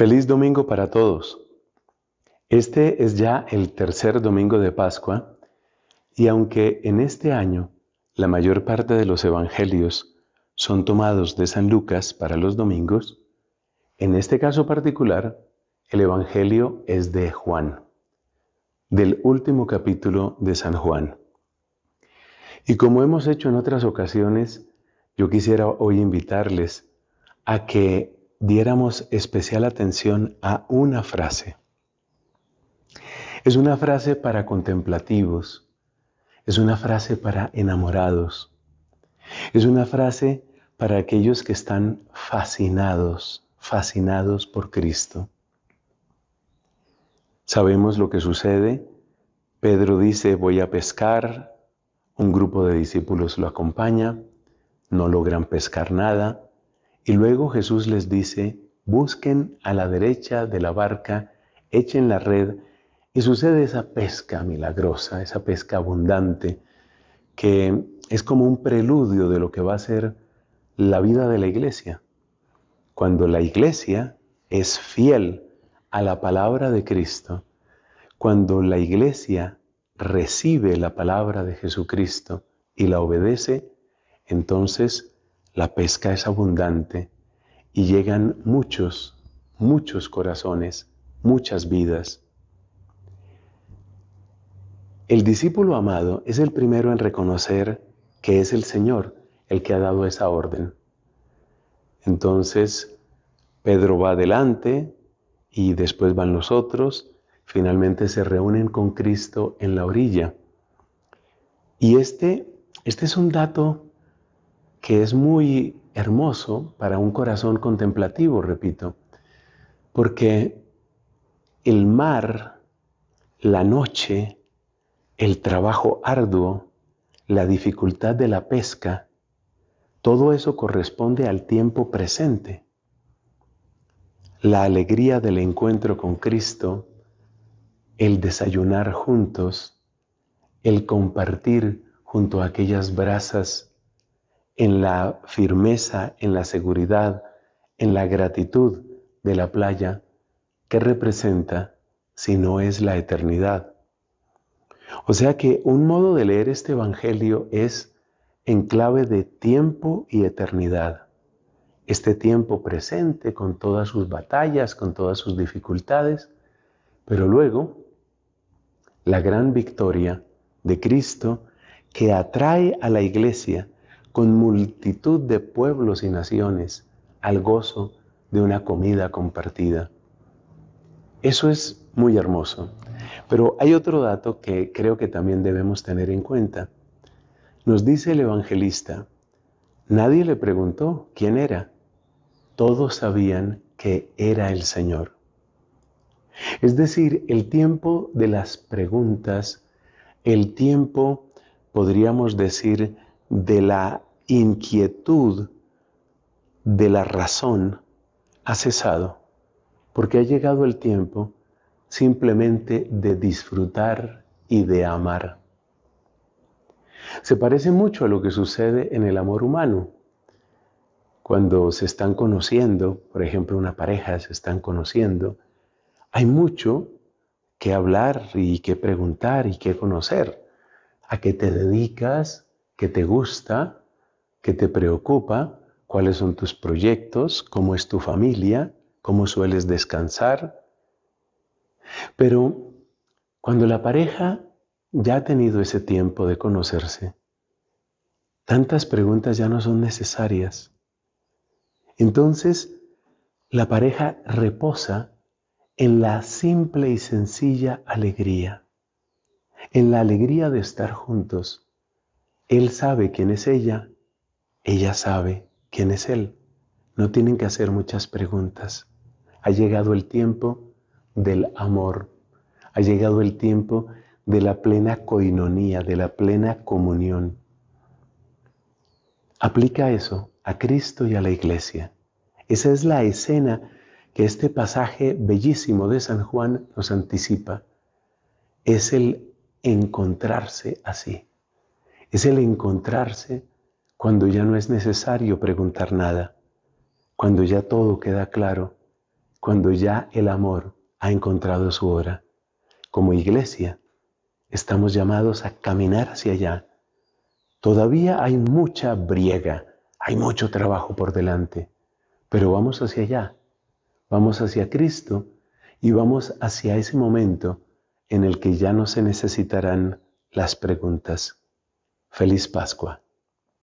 Feliz domingo para todos. Este es ya el tercer domingo de Pascua y aunque en este año la mayor parte de los evangelios son tomados de San Lucas para los domingos, en este caso particular el evangelio es de Juan, del último capítulo de San Juan. Y como hemos hecho en otras ocasiones, yo quisiera hoy invitarles a que diéramos especial atención a una frase. Es una frase para contemplativos, es una frase para enamorados, es una frase para aquellos que están fascinados, fascinados por Cristo. Sabemos lo que sucede. Pedro dice, voy a pescar, un grupo de discípulos lo acompaña, no logran pescar nada, y luego Jesús les dice, busquen a la derecha de la barca, echen la red, y sucede esa pesca milagrosa, esa pesca abundante, que es como un preludio de lo que va a ser la vida de la iglesia. Cuando la iglesia es fiel a la palabra de Cristo, cuando la iglesia recibe la palabra de Jesucristo y la obedece, entonces la pesca es abundante y llegan muchos, muchos corazones, muchas vidas. El discípulo amado es el primero en reconocer que es el Señor el que ha dado esa orden. Entonces, Pedro va adelante y después van los otros, finalmente se reúnen con Cristo en la orilla. Y este, este es un dato que es muy hermoso para un corazón contemplativo, repito, porque el mar, la noche, el trabajo arduo, la dificultad de la pesca, todo eso corresponde al tiempo presente. La alegría del encuentro con Cristo, el desayunar juntos, el compartir junto a aquellas brasas en la firmeza, en la seguridad, en la gratitud de la playa, que representa si no es la eternidad? O sea que un modo de leer este Evangelio es en clave de tiempo y eternidad. Este tiempo presente con todas sus batallas, con todas sus dificultades, pero luego la gran victoria de Cristo que atrae a la iglesia con multitud de pueblos y naciones al gozo de una comida compartida. Eso es muy hermoso. Pero hay otro dato que creo que también debemos tener en cuenta. Nos dice el evangelista, nadie le preguntó quién era. Todos sabían que era el Señor. Es decir, el tiempo de las preguntas, el tiempo, podríamos decir, de la inquietud de la razón ha cesado, porque ha llegado el tiempo simplemente de disfrutar y de amar. Se parece mucho a lo que sucede en el amor humano. Cuando se están conociendo, por ejemplo, una pareja se están conociendo, hay mucho que hablar y que preguntar y que conocer. ¿A qué te dedicas? que te gusta, que te preocupa, cuáles son tus proyectos, cómo es tu familia, cómo sueles descansar. Pero cuando la pareja ya ha tenido ese tiempo de conocerse, tantas preguntas ya no son necesarias. Entonces, la pareja reposa en la simple y sencilla alegría, en la alegría de estar juntos, él sabe quién es ella, ella sabe quién es Él. No tienen que hacer muchas preguntas. Ha llegado el tiempo del amor. Ha llegado el tiempo de la plena coinonía, de la plena comunión. Aplica eso a Cristo y a la iglesia. Esa es la escena que este pasaje bellísimo de San Juan nos anticipa. Es el encontrarse así. Es el encontrarse cuando ya no es necesario preguntar nada, cuando ya todo queda claro, cuando ya el amor ha encontrado su hora. Como iglesia, estamos llamados a caminar hacia allá. Todavía hay mucha briega, hay mucho trabajo por delante, pero vamos hacia allá, vamos hacia Cristo y vamos hacia ese momento en el que ya no se necesitarán las preguntas feliz Pascua.